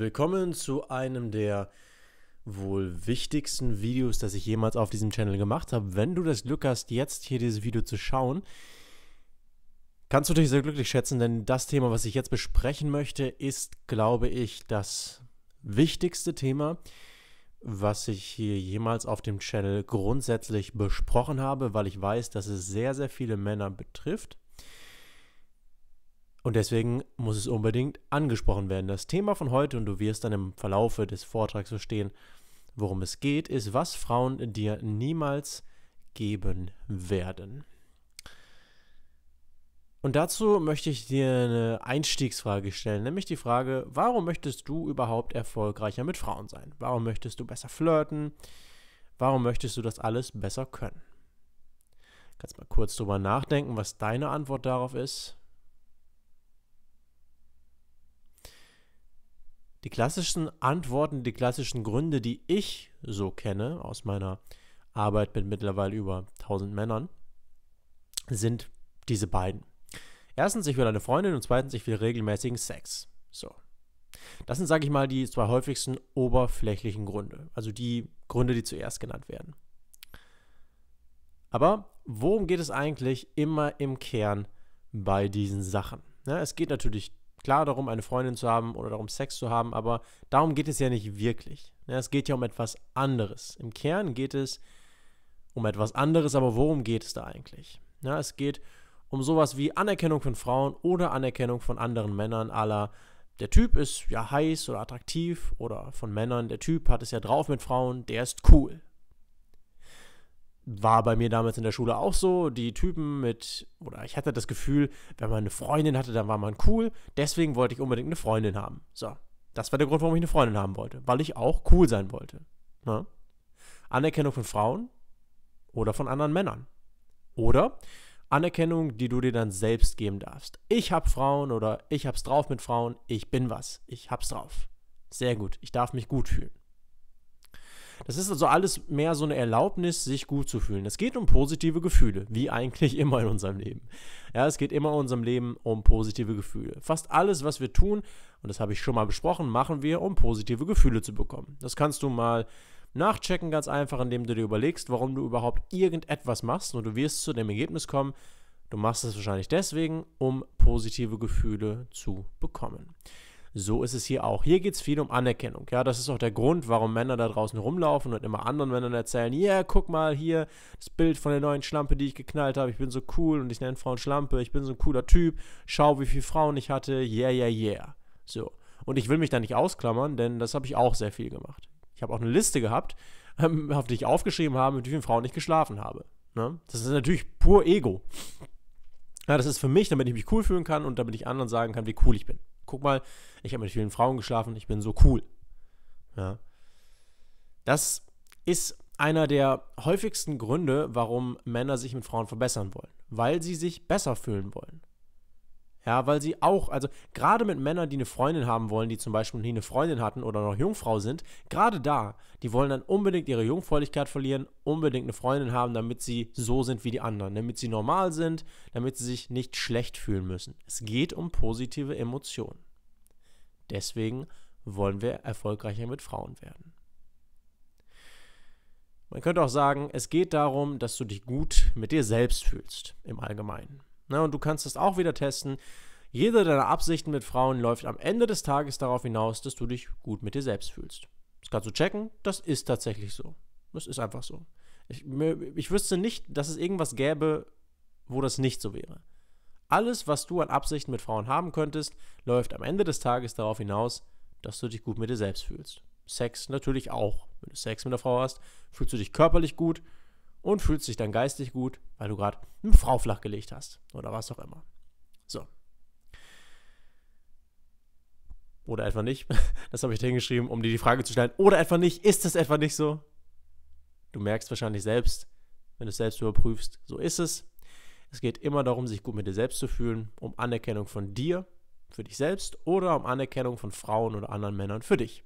Willkommen zu einem der wohl wichtigsten Videos, das ich jemals auf diesem Channel gemacht habe. Wenn du das Glück hast, jetzt hier dieses Video zu schauen, kannst du dich sehr glücklich schätzen, denn das Thema, was ich jetzt besprechen möchte, ist, glaube ich, das wichtigste Thema, was ich hier jemals auf dem Channel grundsätzlich besprochen habe, weil ich weiß, dass es sehr, sehr viele Männer betrifft und deswegen muss es unbedingt angesprochen werden. Das Thema von heute, und du wirst dann im Verlaufe des Vortrags verstehen, worum es geht, ist, was Frauen dir niemals geben werden. Und dazu möchte ich dir eine Einstiegsfrage stellen, nämlich die Frage, warum möchtest du überhaupt erfolgreicher mit Frauen sein? Warum möchtest du besser flirten? Warum möchtest du das alles besser können? Kannst mal kurz drüber nachdenken, was deine Antwort darauf ist. Die klassischen Antworten, die klassischen Gründe, die ich so kenne aus meiner Arbeit mit mittlerweile über 1000 Männern, sind diese beiden. Erstens, ich will eine Freundin und zweitens, ich will regelmäßigen Sex. So. Das sind, sage ich mal, die zwei häufigsten oberflächlichen Gründe. Also die Gründe, die zuerst genannt werden. Aber worum geht es eigentlich immer im Kern bei diesen Sachen? Ja, es geht natürlich klar darum, eine Freundin zu haben oder darum, Sex zu haben, aber darum geht es ja nicht wirklich. Ne, es geht ja um etwas anderes. Im Kern geht es um etwas anderes, aber worum geht es da eigentlich? Ne, es geht um sowas wie Anerkennung von Frauen oder Anerkennung von anderen Männern aller der Typ ist ja heiß oder attraktiv oder von Männern, der Typ hat es ja drauf mit Frauen, der ist cool war bei mir damals in der Schule auch so. Die Typen mit, oder ich hatte das Gefühl, wenn man eine Freundin hatte, dann war man cool. Deswegen wollte ich unbedingt eine Freundin haben. So, das war der Grund, warum ich eine Freundin haben wollte. Weil ich auch cool sein wollte. Na? Ne? Anerkennung von Frauen oder von anderen Männern. Oder Anerkennung, die du dir dann selbst geben darfst. Ich hab Frauen oder ich hab's drauf mit Frauen. Ich bin was. Ich hab's drauf. Sehr gut. Ich darf mich gut fühlen. Das ist also alles mehr so eine Erlaubnis, sich gut zu fühlen. Es geht um positive Gefühle, wie eigentlich immer in unserem Leben. Ja, es geht immer in unserem Leben um positive Gefühle. Fast alles, was wir tun, und das habe ich schon mal besprochen, machen wir, um positive Gefühle zu bekommen. Das kannst du mal nachchecken, ganz einfach, indem du dir überlegst, warum du überhaupt irgendetwas machst und du wirst zu dem Ergebnis kommen, du machst es wahrscheinlich deswegen, um positive Gefühle zu bekommen. So ist es hier auch. Hier geht es viel um Anerkennung. Ja, das ist auch der Grund, warum Männer da draußen rumlaufen und immer anderen Männern erzählen, ja, yeah, guck mal hier, das Bild von der neuen Schlampe, die ich geknallt habe, ich bin so cool und ich nenne Frauen Schlampe, ich bin so ein cooler Typ, schau, wie viele Frauen ich hatte, yeah, yeah, yeah. So. Und ich will mich da nicht ausklammern, denn das habe ich auch sehr viel gemacht. Ich habe auch eine Liste gehabt, ähm, auf die ich aufgeschrieben habe, mit wie vielen Frauen ich geschlafen habe. Ne? Das ist natürlich pur Ego. Ja, das ist für mich, damit ich mich cool fühlen kann und damit ich anderen sagen kann, wie cool ich bin guck mal, ich habe mit vielen Frauen geschlafen, ich bin so cool. Ja. Das ist einer der häufigsten Gründe, warum Männer sich mit Frauen verbessern wollen, weil sie sich besser fühlen wollen. Ja, weil sie auch, also gerade mit Männern, die eine Freundin haben wollen, die zum Beispiel nie eine Freundin hatten oder noch Jungfrau sind, gerade da, die wollen dann unbedingt ihre Jungfräulichkeit verlieren, unbedingt eine Freundin haben, damit sie so sind wie die anderen, damit sie normal sind, damit sie sich nicht schlecht fühlen müssen. Es geht um positive Emotionen. Deswegen wollen wir erfolgreicher mit Frauen werden. Man könnte auch sagen, es geht darum, dass du dich gut mit dir selbst fühlst im Allgemeinen. Ne? Und du kannst das auch wieder testen. Jede deiner Absichten mit Frauen läuft am Ende des Tages darauf hinaus, dass du dich gut mit dir selbst fühlst. Das kannst du checken, das ist tatsächlich so. Das ist einfach so. Ich, ich wüsste nicht, dass es irgendwas gäbe, wo das nicht so wäre. Alles, was du an Absichten mit Frauen haben könntest, läuft am Ende des Tages darauf hinaus, dass du dich gut mit dir selbst fühlst. Sex natürlich auch. Wenn du Sex mit einer Frau hast, fühlst du dich körperlich gut, und fühlst dich dann geistig gut, weil du gerade eine Frau flachgelegt hast oder was auch immer. So. Oder etwa nicht. Das habe ich hingeschrieben, um dir die Frage zu stellen. Oder etwa nicht. Ist es etwa nicht so? Du merkst wahrscheinlich selbst, wenn du es selbst überprüfst, so ist es. Es geht immer darum, sich gut mit dir selbst zu fühlen, um Anerkennung von dir, für dich selbst oder um Anerkennung von Frauen oder anderen Männern für dich.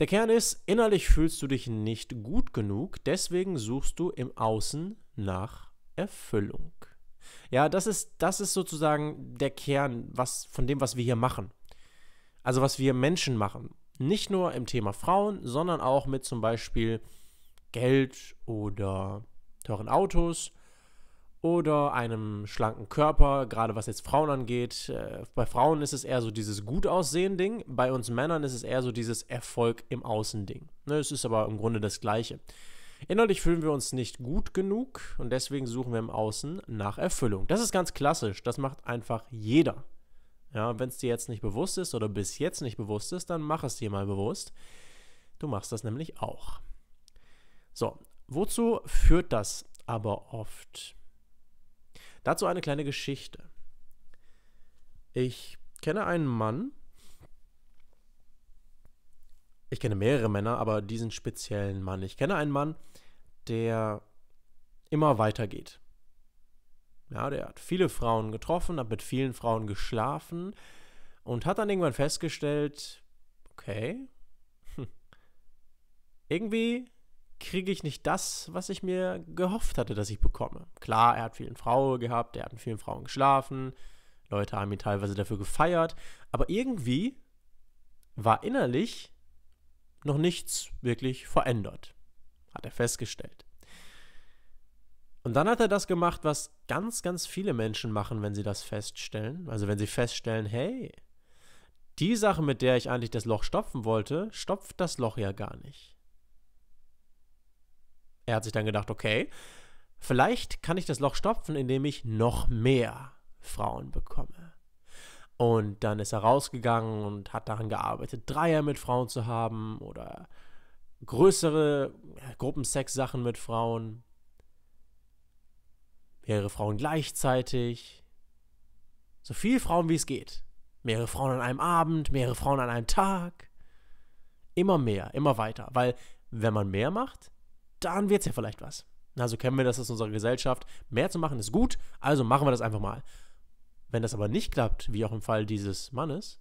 Der Kern ist, innerlich fühlst du dich nicht gut genug, deswegen suchst du im Außen nach Erfüllung. Ja, das ist, das ist sozusagen der Kern was, von dem, was wir hier machen. Also was wir Menschen machen. Nicht nur im Thema Frauen, sondern auch mit zum Beispiel Geld oder teuren Autos oder einem schlanken Körper, gerade was jetzt Frauen angeht. Äh, bei Frauen ist es eher so dieses gut Ding, bei uns Männern ist es eher so dieses Erfolg im Außending. Ne, es ist aber im Grunde das gleiche. Innerlich fühlen wir uns nicht gut genug und deswegen suchen wir im Außen nach Erfüllung. Das ist ganz klassisch, das macht einfach jeder. Ja, wenn es dir jetzt nicht bewusst ist oder bis jetzt nicht bewusst ist, dann mach es dir mal bewusst. Du machst das nämlich auch. So, wozu führt das aber oft? Dazu eine kleine Geschichte. Ich kenne einen Mann. Ich kenne mehrere Männer, aber diesen speziellen Mann. Ich kenne einen Mann, der immer weitergeht. Ja, der hat viele Frauen getroffen, hat mit vielen Frauen geschlafen und hat dann irgendwann festgestellt, okay, hm, irgendwie kriege ich nicht das, was ich mir gehofft hatte, dass ich bekomme. Klar, er hat vielen Frauen gehabt, er hat mit vielen Frauen geschlafen, Leute haben ihn teilweise dafür gefeiert, aber irgendwie war innerlich noch nichts wirklich verändert, hat er festgestellt. Und dann hat er das gemacht, was ganz, ganz viele Menschen machen, wenn sie das feststellen. Also wenn sie feststellen, hey, die Sache, mit der ich eigentlich das Loch stopfen wollte, stopft das Loch ja gar nicht. Er hat sich dann gedacht, okay, vielleicht kann ich das Loch stopfen, indem ich noch mehr Frauen bekomme. Und dann ist er rausgegangen und hat daran gearbeitet, Dreier mit Frauen zu haben oder größere Gruppensex-Sachen mit Frauen, mehrere Frauen gleichzeitig, so viele Frauen wie es geht. Mehrere Frauen an einem Abend, mehrere Frauen an einem Tag. Immer mehr, immer weiter, weil wenn man mehr macht, dann wird es ja vielleicht was. Also kennen wir das aus unserer Gesellschaft. Mehr zu machen ist gut, also machen wir das einfach mal. Wenn das aber nicht klappt, wie auch im Fall dieses Mannes,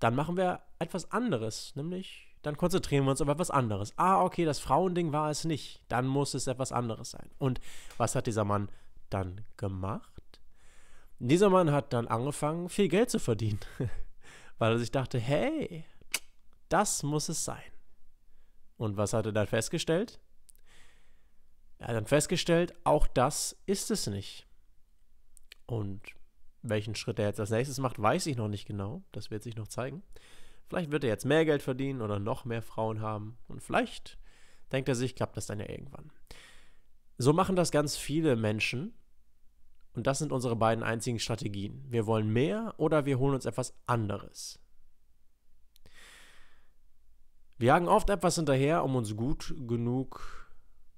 dann machen wir etwas anderes, nämlich dann konzentrieren wir uns auf etwas anderes. Ah, okay, das Frauending war es nicht. Dann muss es etwas anderes sein. Und was hat dieser Mann dann gemacht? Dieser Mann hat dann angefangen, viel Geld zu verdienen, weil er sich dachte, hey, das muss es sein. Und was hat er dann festgestellt? Er hat dann festgestellt, auch das ist es nicht. Und welchen Schritt er jetzt als nächstes macht, weiß ich noch nicht genau. Das wird sich noch zeigen. Vielleicht wird er jetzt mehr Geld verdienen oder noch mehr Frauen haben. Und vielleicht denkt er sich, klappt das dann ja irgendwann. So machen das ganz viele Menschen. Und das sind unsere beiden einzigen Strategien. Wir wollen mehr oder wir holen uns etwas anderes. Wir jagen oft etwas hinterher, um uns gut genug zu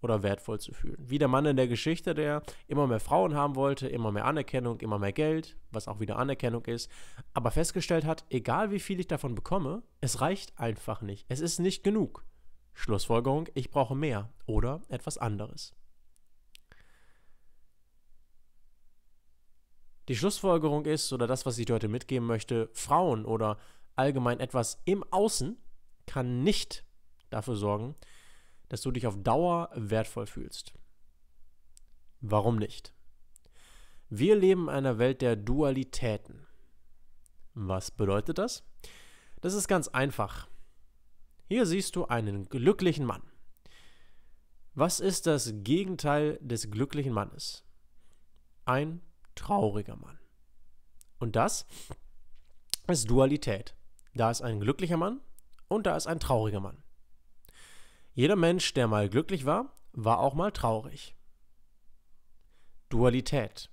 oder wertvoll zu fühlen. Wie der Mann in der Geschichte, der immer mehr Frauen haben wollte, immer mehr Anerkennung, immer mehr Geld, was auch wieder Anerkennung ist, aber festgestellt hat, egal wie viel ich davon bekomme, es reicht einfach nicht. Es ist nicht genug. Schlussfolgerung, ich brauche mehr oder etwas anderes. Die Schlussfolgerung ist, oder das, was ich dir heute mitgeben möchte, Frauen oder allgemein etwas im Außen kann nicht dafür sorgen, dass du dich auf Dauer wertvoll fühlst. Warum nicht? Wir leben in einer Welt der Dualitäten. Was bedeutet das? Das ist ganz einfach. Hier siehst du einen glücklichen Mann. Was ist das Gegenteil des glücklichen Mannes? Ein trauriger Mann. Und das ist Dualität. Da ist ein glücklicher Mann und da ist ein trauriger Mann. Jeder Mensch, der mal glücklich war, war auch mal traurig. Dualität.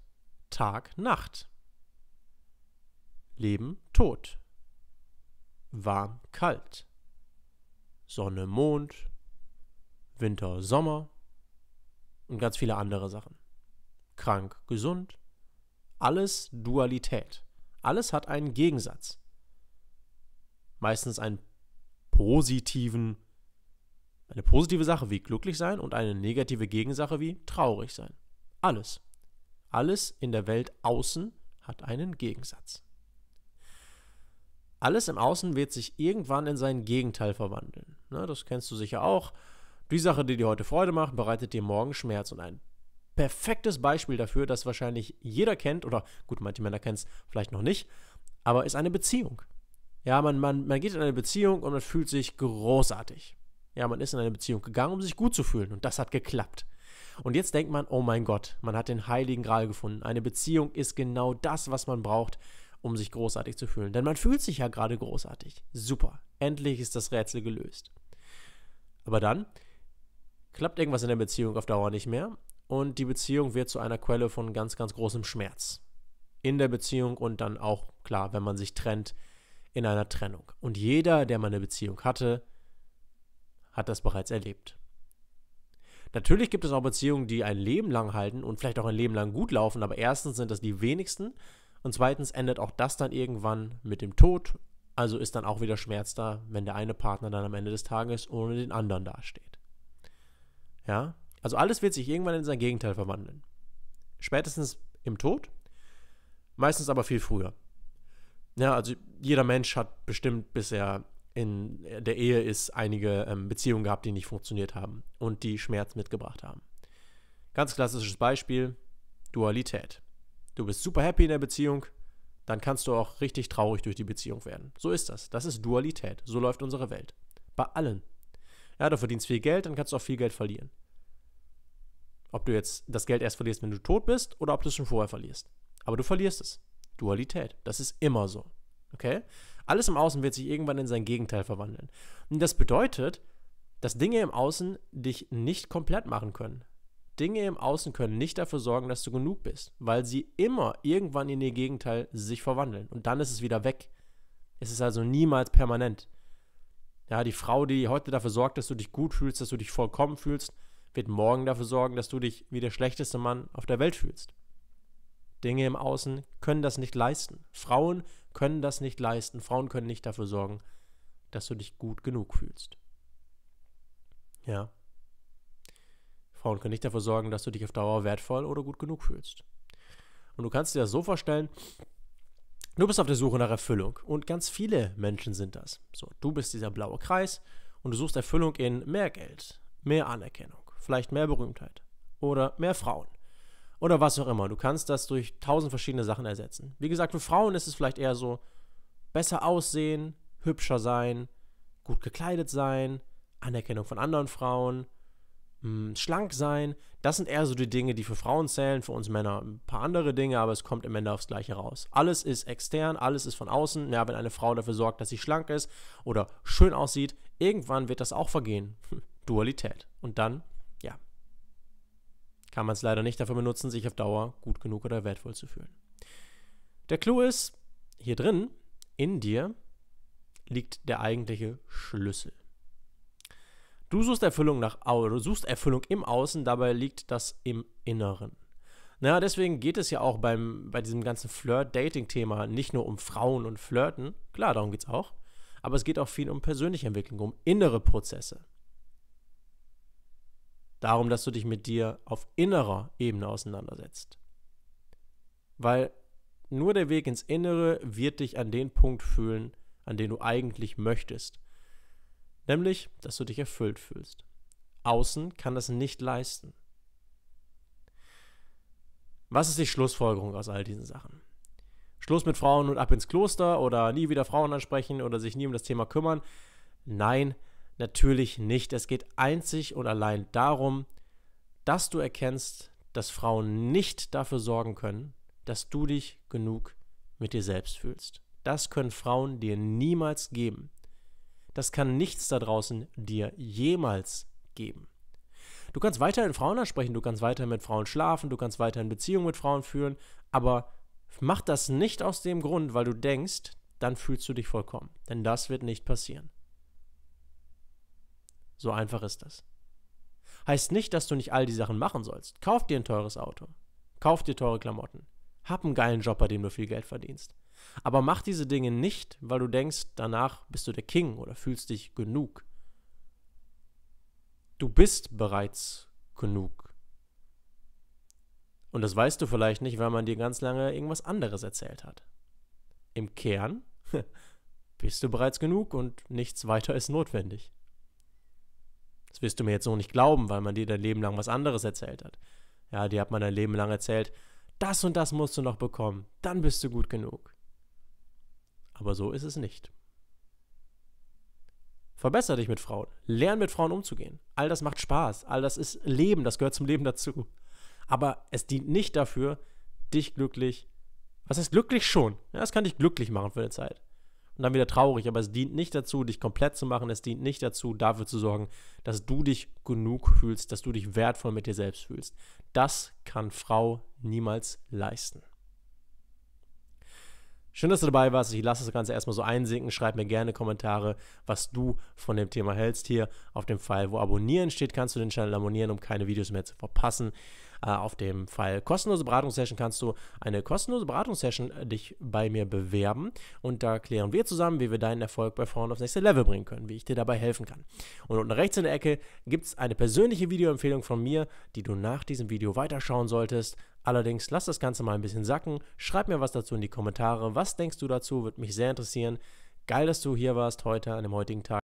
Tag, Nacht. Leben, Tod. Warm, kalt. Sonne, Mond. Winter, Sommer. Und ganz viele andere Sachen. Krank, gesund. Alles Dualität. Alles hat einen Gegensatz. Meistens einen positiven Gegensatz. Eine positive Sache wie glücklich sein und eine negative Gegensache wie traurig sein. Alles. Alles in der Welt außen hat einen Gegensatz. Alles im Außen wird sich irgendwann in sein Gegenteil verwandeln. Ne, das kennst du sicher auch. Die Sache, die dir heute Freude macht, bereitet dir morgen Schmerz. Und ein perfektes Beispiel dafür, das wahrscheinlich jeder kennt, oder gut, manche Männer kennen es vielleicht noch nicht, aber ist eine Beziehung. Ja, man, man, man geht in eine Beziehung und man fühlt sich großartig. Ja, man ist in eine Beziehung gegangen, um sich gut zu fühlen. Und das hat geklappt. Und jetzt denkt man, oh mein Gott, man hat den heiligen Gral gefunden. Eine Beziehung ist genau das, was man braucht, um sich großartig zu fühlen. Denn man fühlt sich ja gerade großartig. Super. Endlich ist das Rätsel gelöst. Aber dann klappt irgendwas in der Beziehung auf Dauer nicht mehr und die Beziehung wird zu einer Quelle von ganz, ganz großem Schmerz. In der Beziehung und dann auch, klar, wenn man sich trennt, in einer Trennung. Und jeder, der mal eine Beziehung hatte, hat das bereits erlebt. Natürlich gibt es auch Beziehungen, die ein Leben lang halten und vielleicht auch ein Leben lang gut laufen, aber erstens sind das die wenigsten und zweitens endet auch das dann irgendwann mit dem Tod, also ist dann auch wieder Schmerz da, wenn der eine Partner dann am Ende des Tages ohne den anderen dasteht. Ja, also alles wird sich irgendwann in sein Gegenteil verwandeln. Spätestens im Tod, meistens aber viel früher. Ja, also jeder Mensch hat bestimmt, bisher in der Ehe ist, einige ähm, Beziehungen gehabt, die nicht funktioniert haben und die Schmerz mitgebracht haben. Ganz klassisches Beispiel, Dualität. Du bist super happy in der Beziehung, dann kannst du auch richtig traurig durch die Beziehung werden. So ist das. Das ist Dualität. So läuft unsere Welt. Bei allen. Ja, du verdienst viel Geld, dann kannst du auch viel Geld verlieren. Ob du jetzt das Geld erst verlierst, wenn du tot bist, oder ob du es schon vorher verlierst. Aber du verlierst es. Dualität. Das ist immer so. Okay? Alles im Außen wird sich irgendwann in sein Gegenteil verwandeln. Und das bedeutet, dass Dinge im Außen dich nicht komplett machen können. Dinge im Außen können nicht dafür sorgen, dass du genug bist, weil sie immer irgendwann in ihr Gegenteil sich verwandeln. Und dann ist es wieder weg. Es ist also niemals permanent. Ja, die Frau, die heute dafür sorgt, dass du dich gut fühlst, dass du dich vollkommen fühlst, wird morgen dafür sorgen, dass du dich wie der schlechteste Mann auf der Welt fühlst. Dinge im Außen können das nicht leisten. Frauen können das nicht leisten. Frauen können nicht dafür sorgen, dass du dich gut genug fühlst. Ja. Frauen können nicht dafür sorgen, dass du dich auf Dauer wertvoll oder gut genug fühlst. Und du kannst dir das so vorstellen, du bist auf der Suche nach Erfüllung und ganz viele Menschen sind das. So, du bist dieser blaue Kreis und du suchst Erfüllung in mehr Geld, mehr Anerkennung, vielleicht mehr Berühmtheit oder mehr Frauen oder was auch immer. Du kannst das durch tausend verschiedene Sachen ersetzen. Wie gesagt, für Frauen ist es vielleicht eher so besser aussehen, hübscher sein, gut gekleidet sein, Anerkennung von anderen Frauen, mh, mm, schlank sein. Das sind eher so die Dinge, die für Frauen zählen, für uns Männer ein paar andere Dinge, aber es kommt im Ende aufs Gleiche raus. Alles ist extern, alles ist von außen. Ja, wenn eine Frau dafür sorgt, dass sie schlank ist oder schön aussieht, irgendwann wird das auch vergehen. Dualität. Und dann, ja, kann man es leider nicht dafür benutzen, sich auf Dauer gut genug oder wertvoll zu fühlen. Der Clou ist, hier drin, in dir, liegt der eigentliche Schlüssel. Du suchst Erfüllung nach du suchst Erfüllung im Außen, dabei liegt das im Inneren. Naja, deswegen geht es ja auch beim, bei diesem ganzen Flirt-Dating-Thema nicht nur um Frauen und Flirten, klar, darum geht es auch, aber es geht auch viel um persönliche Entwicklung, um innere Prozesse darum, dass du dich mit dir auf innerer Ebene auseinandersetzt. Weil nur der Weg ins Innere wird dich an den Punkt fühlen, an den du eigentlich möchtest. Nämlich, dass du dich erfüllt fühlst. Außen kann das nicht leisten. Was ist die Schlussfolgerung aus all diesen Sachen? Schluss mit Frauen und ab ins Kloster oder nie wieder Frauen ansprechen oder sich nie um das Thema kümmern. Nein, Natürlich nicht. Es geht einzig und allein darum, dass du erkennst, dass Frauen nicht dafür sorgen können, dass du dich genug mit dir selbst fühlst. Das können Frauen dir niemals geben. Das kann nichts da draußen dir jemals geben. Du kannst weiterhin Frauen ansprechen, du kannst weiterhin mit Frauen schlafen, du kannst weiterhin Beziehungen mit Frauen führen, aber mach das nicht aus dem Grund, weil du denkst, dann fühlst du dich vollkommen. Denn das wird nicht passieren. So einfach ist das. Heißt nicht, dass du nicht all die Sachen machen sollst. Kauf dir ein teures Auto. Kauf dir teure Klamotten. Hab einen geilen Job, bei dem du viel Geld verdienst. Aber mach diese Dinge nicht, weil du denkst, danach bist du der King oder fühlst dich genug. Du bist bereits genug. Und das weißt du vielleicht nicht, weil man dir ganz lange irgendwas anderes erzählt hat. Im Kern bist du bereits genug und nichts weiter ist notwendig. Das wirst du mir jetzt so nicht glauben, weil man dir dein Leben lang was anderes erzählt hat. Ja, dir hat man dein Leben lang erzählt, das und das musst du noch bekommen, dann bist du gut genug. Aber so ist es nicht. Verbesser dich mit Frauen, lern mit Frauen umzugehen. All das macht Spaß, all das ist Leben, das gehört zum Leben dazu. Aber es dient nicht dafür, dich glücklich, was heißt glücklich schon? Ja, es kann dich glücklich machen für eine Zeit und dann wieder traurig. Aber es dient nicht dazu, dich komplett zu machen. Es dient nicht dazu, dafür zu sorgen, dass du dich genug fühlst, dass du dich wertvoll mit dir selbst fühlst. Das kann Frau niemals leisten. Schön, dass du dabei warst. Ich lasse das Ganze erstmal so einsinken. Schreib mir gerne Kommentare, was du von dem Thema hältst. Hier auf dem Pfeil, wo Abonnieren steht, kannst du den Channel abonnieren, um keine Videos mehr zu verpassen. Äh, auf dem Fall kostenlose Beratungssession kannst du eine kostenlose Beratungssession äh, dich bei mir bewerben und da klären wir zusammen, wie wir deinen Erfolg bei Frauen aufs nächste Level bringen können, wie ich dir dabei helfen kann. Und unten rechts in der Ecke gibt es eine persönliche Videoempfehlung von mir, die du nach diesem Video weiterschauen solltest. Allerdings lass das Ganze mal ein bisschen sacken, schreib mir was dazu in die Kommentare, was denkst du dazu, würde mich sehr interessieren. Geil, dass du hier warst heute an dem heutigen Tag.